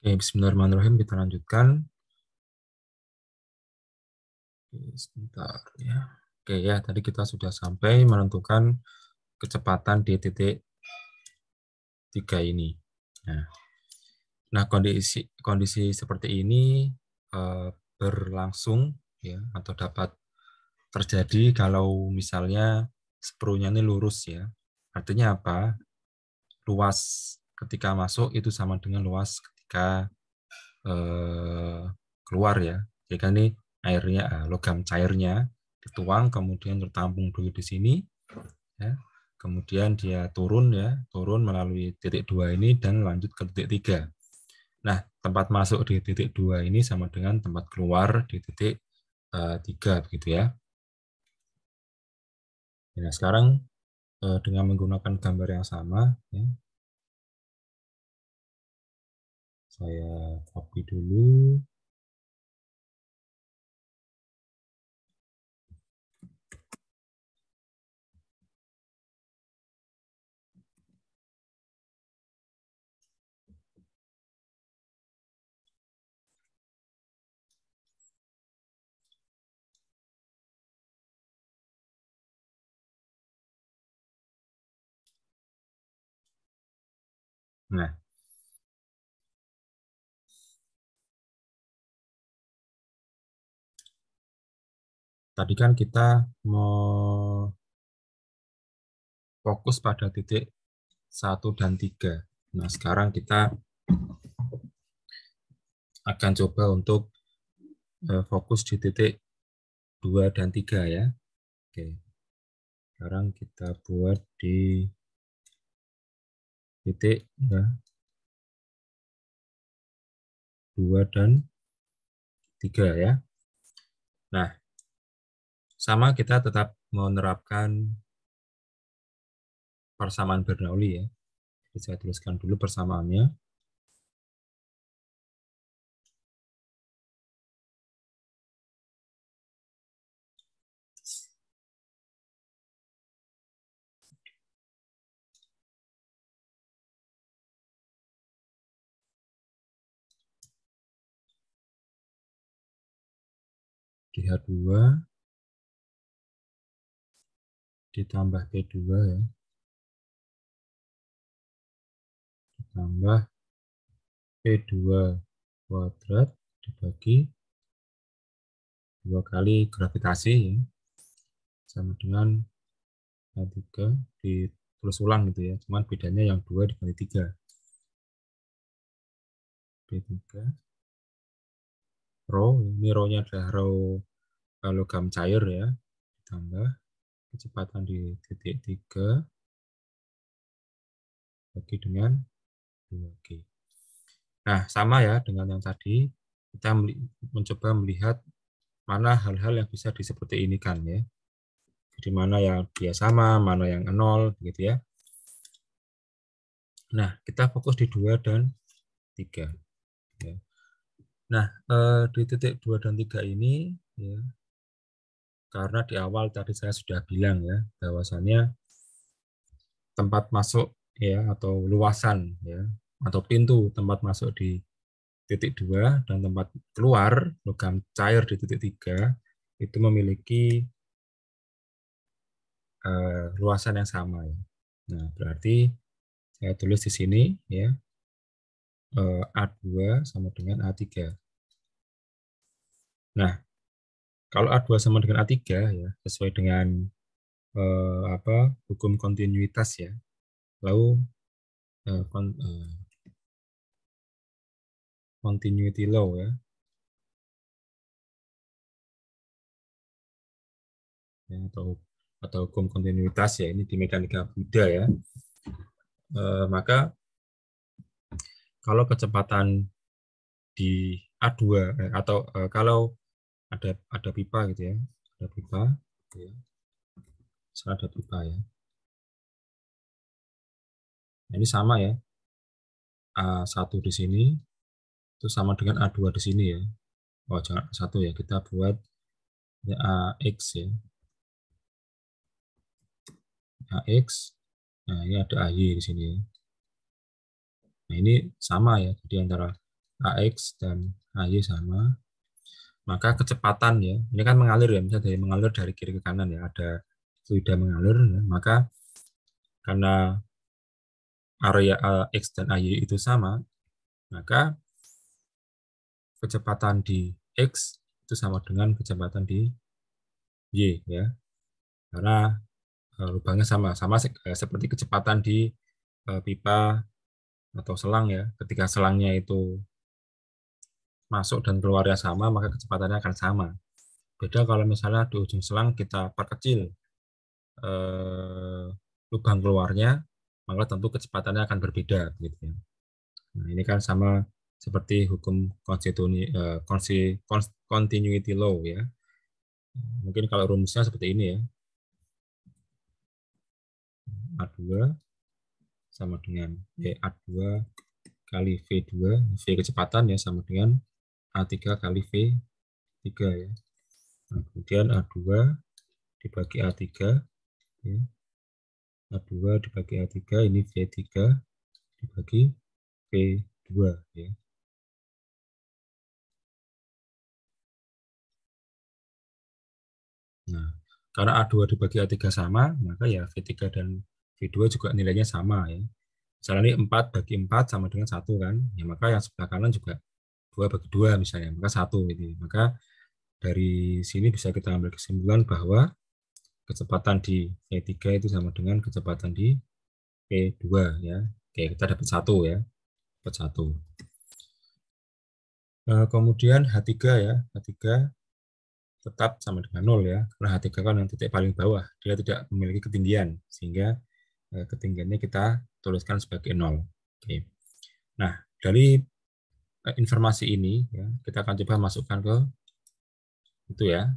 Oke, bismillahirrahmanirrahim kita lanjutkan. Oke, sebentar ya. Oke ya, tadi kita sudah sampai menentukan kecepatan di titik 3 ini. Nah, nah kondisi kondisi seperti ini eh, berlangsung ya atau dapat terjadi kalau misalnya sprunya ini lurus ya. Artinya apa? Luas ketika masuk itu sama dengan luas ketika eh, keluar ya. jika ini airnya ah, logam cairnya dituang kemudian tertampung dulu di sini ya. Kemudian dia turun ya, turun melalui titik dua ini dan lanjut ke titik tiga. Nah, tempat masuk di titik dua ini sama dengan tempat keluar di titik eh, tiga begitu ya. Nah, sekarang eh, dengan menggunakan gambar yang sama ya, Saya copy dulu. Nah, tadi kan kita mau fokus pada titik 1 dan 3. Nah, sekarang kita akan coba untuk e, fokus di titik 2 dan 3 ya. Oke. Sekarang kita buat di titik ya. 2 dan 3 ya. Nah, sama kita tetap menerapkan persamaan Bernoulli ya. Jadi saya tuliskan dulu persamaannya. Lihat dua ditambah P2 ya. Ditambah P2 kuadrat dibagi dua kali gravitasi ya. Sama dengan P3 ditulis ulang gitu ya. Cuman bedanya yang 2 dikali 3. P3 rho, ini rho-nya adalah rho logam cair ya. Ditambah kecepatan di titik 3 bagi dengan 2G. Nah, sama ya dengan yang tadi, kita mencoba melihat mana hal-hal yang bisa diseperti ini kan ya. Jadi mana yang dia sama, mana yang nol, gitu ya. Nah, kita fokus di 2 dan 3. Ya. Nah, eh, di titik 2 dan 3 ini, ya, karena di awal tadi saya sudah bilang ya bahwasannya tempat masuk ya atau luasan ya atau pintu tempat masuk di titik dua dan tempat keluar logam cair di titik tiga itu memiliki uh, luasan yang sama ya. Nah berarti saya tulis di sini ya uh, eh, A2 sama dengan A3. Nah kalau A2 sama dengan A3 ya sesuai dengan eh, apa hukum kontinuitas ya lalu eh, kon, eh, continuity law ya ya, atau atau hukum kontinuitas ya ini di mekanika Buddha ya e, maka kalau kecepatan di A2 eh, atau eh, kalau ada ada pipa gitu ya ada pipa ya. saya ada pipa ya nah, ini sama ya A1 di sini itu sama dengan A2 di sini ya oh jangan a satu ya kita buat ya, AX ya AX nah ini ada AY di sini ya nah ini sama ya jadi antara AX dan AY sama maka kecepatan ya ini kan mengalir ya misalnya dari mengalir dari kiri ke kanan ya ada fluida mengalir ya, maka karena area eh, x dan y itu sama maka kecepatan di x itu sama dengan kecepatan di y ya karena eh, lubangnya sama sama eh, seperti kecepatan di pipa atau selang ya ketika selangnya itu masuk dan keluarnya sama, maka kecepatannya akan sama. Beda kalau misalnya di ujung selang kita perkecil eh, lubang keluarnya, maka tentu kecepatannya akan berbeda. Gitu ya. Nah, ini kan sama seperti hukum eh, continuity law ya. Mungkin kalau rumusnya seperti ini ya. A2 sama dengan e A2 kali V2, V kecepatan ya sama dengan A3 kali V3 ya. Nah, kemudian A2 dibagi A3. Ya. A2 dibagi A3, ini V3 dibagi V2. Ya. Nah, karena A2 dibagi A3 sama, maka ya V3 dan V2 juga nilainya sama. ya. Misalnya ini 4 bagi 4 sama dengan 1 kan, ya maka yang sebelah kanan juga dua bagi dua misalnya maka satu ini gitu. maka dari sini bisa kita ambil kesimpulan bahwa kecepatan di v 3 itu sama dengan kecepatan di E2 ya. Oke, kita dapat satu ya. Dapat satu. Nah, kemudian H3 ya. H3 tetap sama dengan nol ya. Karena H3 kan yang titik paling bawah. Dia tidak memiliki ketinggian. Sehingga e, ketinggiannya kita tuliskan sebagai nol. Oke. Nah, dari Eh, informasi ini ya kita akan coba masukkan ke itu ya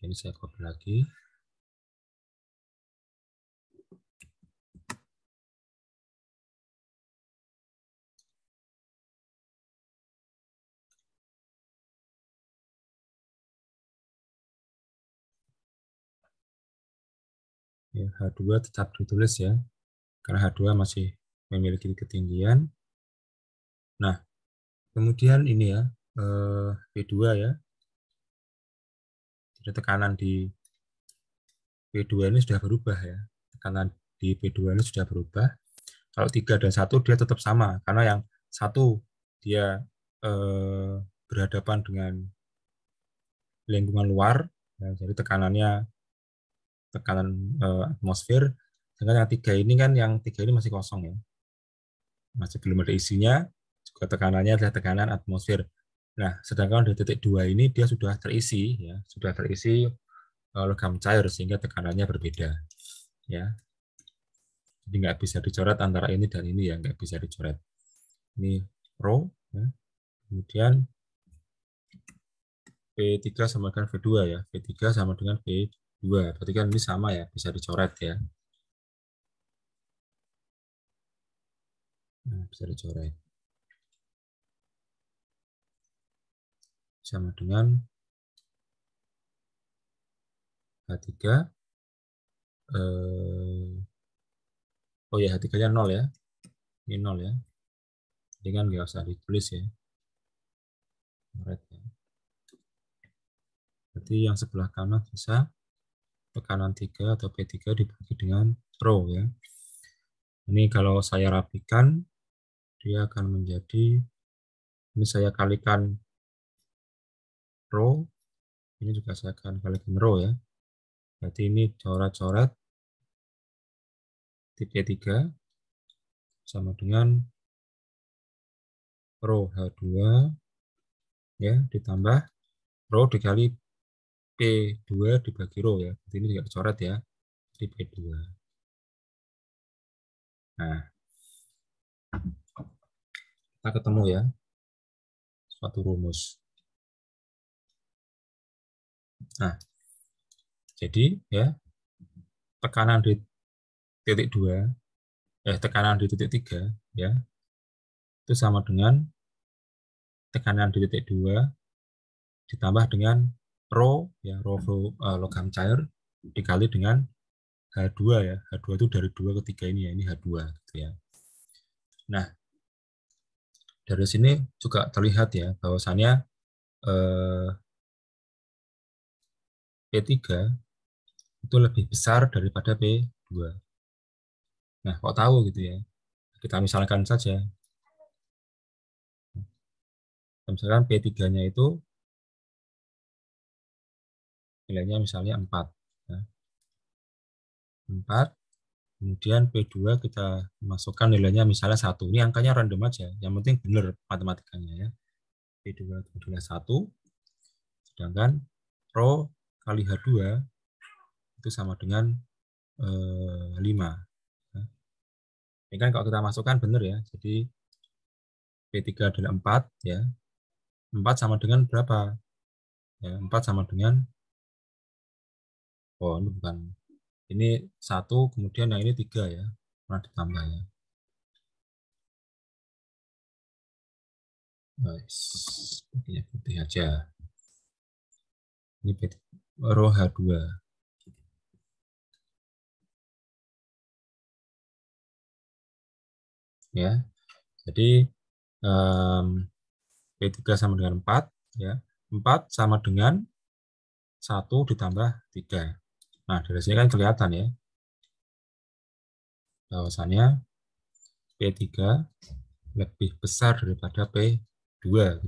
ini saya copy lagi ya H2 tetap ditulis ya karena H2 masih memiliki ketinggian. Nah, kemudian ini ya, eh, P2 ya. Jadi tekanan di P2 ini sudah berubah ya. Tekanan di P2 ini sudah berubah. Kalau 3 dan 1 dia tetap sama karena yang satu dia eh, berhadapan dengan lingkungan luar, ya, jadi tekanannya tekanan eh, atmosfer. Sedangkan yang tiga ini kan yang tiga ini masih kosong ya masih belum ada isinya, juga tekanannya adalah tekanan atmosfer. Nah, sedangkan di titik dua ini dia sudah terisi, ya, sudah terisi eh, logam cair sehingga tekanannya berbeda, ya. Jadi nggak bisa dicoret antara ini dan ini ya, nggak bisa dicoret. Ini rho, ya. kemudian V3 sama dengan V2 ya, V3 sama dengan V2, berarti kan ini sama ya, bisa dicoret ya. Nah, bisa dicoret. Sama dengan H3. Eh, oh ya, H3-nya 0 ya. Ini 0 ya. Jadi kan nggak usah ditulis ya. Coret ya. Berarti yang sebelah kanan bisa tekanan 3 atau P3 dibagi dengan rho ya. Ini kalau saya rapikan dia akan menjadi ini saya kalikan row ini juga saya akan kalikan row ya berarti ini coret-coret tipe tiga sama dengan row H2 ya ditambah row dikali P2 dibagi row ya. berarti ini tidak coret ya. tipe 2 Nah. Kita ketemu ya, suatu rumus. Nah, jadi ya tekanan di titik 2, eh tekanan di titik 3 ya, itu sama dengan tekanan di titik 2 ditambah dengan rho ya rho flow uh, eh, logam cair dikali dengan H2 ya. H2 itu dari 2 ke 3 ini ya, ini H2 gitu ya. Nah, dari sini juga terlihat ya bahwasannya eh, P3 itu lebih besar daripada P2. Nah, kok tahu gitu ya? Kita misalkan saja. Nah, misalkan P3-nya itu nilainya misalnya 4. 4 ya. Kemudian P2 kita masukkan nilainya misalnya satu. Ini angkanya random aja. Yang penting benar matematikanya ya. P2 adalah satu. Sedangkan Rho kali H2 itu sama dengan eh, 5. Ya. Ini kan kalau kita masukkan benar ya. Jadi P3 adalah 4 ya. 4 sama dengan berapa? Ya, 4 sama dengan Oh, ini bukan ini satu, kemudian yang ini tiga ya, pernah ditambah ya. Nice. Ini putih aja. Ini roh H2. Ya. Jadi um, P3 sama dengan 4 ya. 4 sama dengan 1 ditambah 3. Nah, dari sini kan kelihatan ya, bahwasannya P3 lebih besar daripada P2.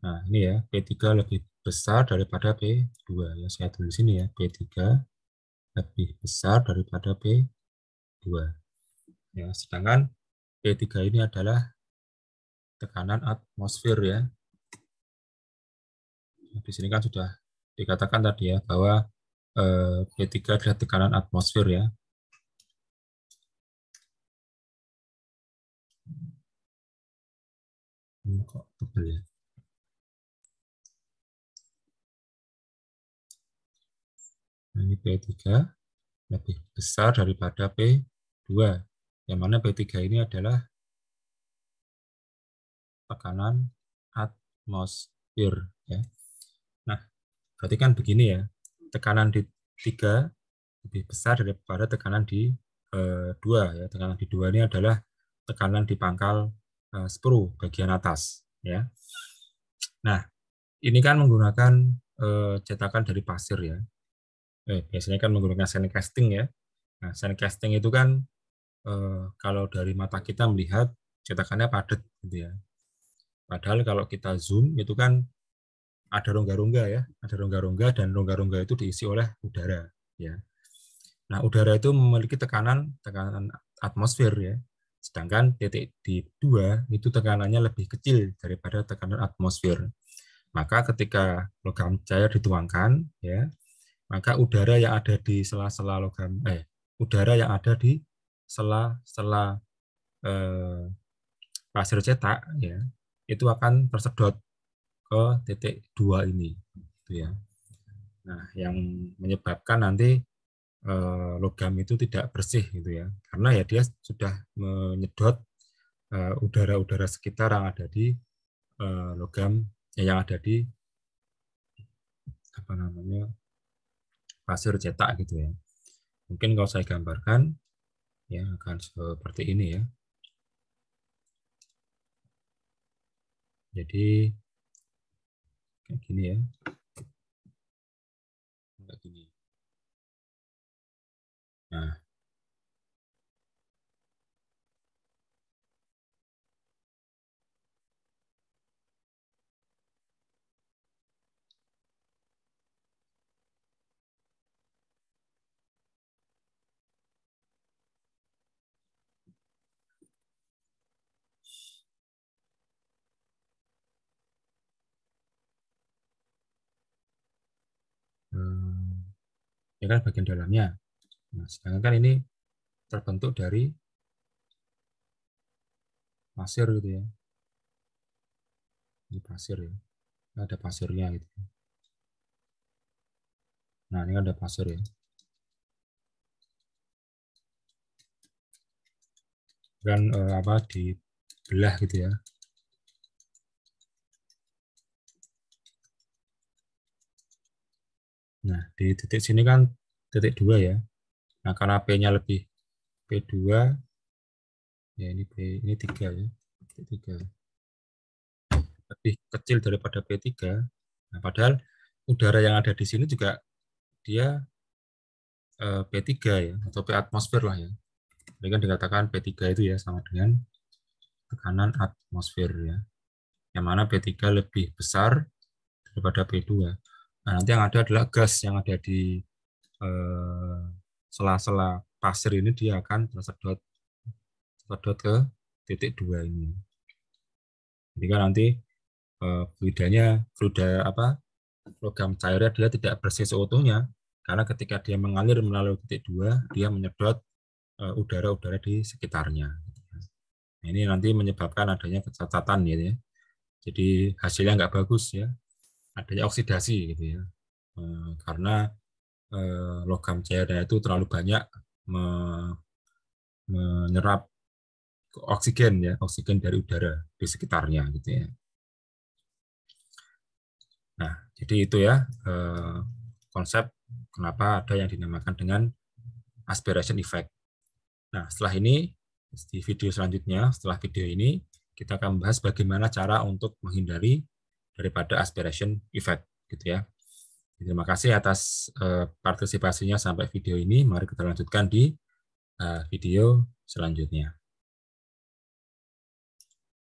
Nah, ini ya, P3 lebih besar daripada P2. Ya, saya tulis ini ya, P3 lebih besar daripada P2. Ya, sedangkan P3 ini adalah tekanan atmosfer ya. Nah, di sini kan sudah dikatakan tadi ya, bahwa P3 eh, adalah tekanan atmosfer ya. Ini kok tebal ya. Nah, ini P3 lebih besar daripada P2. Yang mana P3 ini adalah tekanan atmosfer. Ya. Nah, berarti kan begini ya tekanan di tiga lebih besar daripada tekanan di eh, dua ya tekanan di dua ini adalah tekanan di pangkal eh, bagian atas ya nah ini kan menggunakan eh, cetakan dari pasir ya eh, biasanya kan menggunakan sand casting ya nah sand casting itu kan eh, kalau dari mata kita melihat cetakannya padat gitu ya padahal kalau kita zoom itu kan ada rongga-rongga ya, ada rongga-rongga dan rongga-rongga itu diisi oleh udara ya. Nah, udara itu memiliki tekanan tekanan atmosfer ya. Sedangkan titik di 2 itu tekanannya lebih kecil daripada tekanan atmosfer. Maka ketika logam cair dituangkan ya, maka udara yang ada di sela-sela logam eh udara yang ada di sela-sela eh, pasir cetak ya, itu akan tersedot ke titik dua ini, gitu ya. Nah, yang menyebabkan nanti eh, logam itu tidak bersih gitu ya, karena ya dia sudah menyedot eh, udara-udara eh, sekitar yang ada di eh, logam eh, yang ada di apa namanya pasir cetak gitu ya. Mungkin kalau saya gambarkan ya akan seperti ini ya. Jadi kayak gini ya enggak gini nah ya kan bagian dalamnya. Nah, sedangkan kan ini terbentuk dari pasir gitu ya. Ini pasir ya. Ini Ada pasirnya gitu. Nah, ini ada pasir ya. Dan eh, apa belah gitu ya. Nah, di titik sini kan titik 2 ya. Nah, karena P-nya lebih P2, ya ini P, ini 3 ya, P3. Lebih kecil daripada P3. Nah, padahal udara yang ada di sini juga dia eh, P3 ya, atau P atmosfer lah ya. Jadi kan dikatakan P3 itu ya sama dengan tekanan atmosfer ya. Yang mana P3 lebih besar daripada P2. Nah, nanti yang ada adalah gas yang ada di eh, sela-sela eh, pasir ini dia akan tersedot tersedot ke titik dua ini. Jadi kan nanti eh, fluidanya fluida apa logam cairnya adalah tidak bersih seutuhnya karena ketika dia mengalir melalui titik dua dia menyedot eh, udara-udara eh, di sekitarnya. Nah, ini nanti menyebabkan adanya kecacatan gitu ya. Jadi hasilnya nggak bagus ya adanya oksidasi gitu ya eh, karena eh, logam cairnya itu terlalu banyak menyerap oksigen ya oksigen dari udara di sekitarnya gitu ya nah jadi itu ya eh, konsep kenapa ada yang dinamakan dengan aspiration effect nah setelah ini di video selanjutnya setelah video ini kita akan membahas bagaimana cara untuk menghindari daripada aspiration effect gitu ya. Terima kasih atas eh, partisipasinya sampai video ini. Mari kita lanjutkan di eh, video selanjutnya.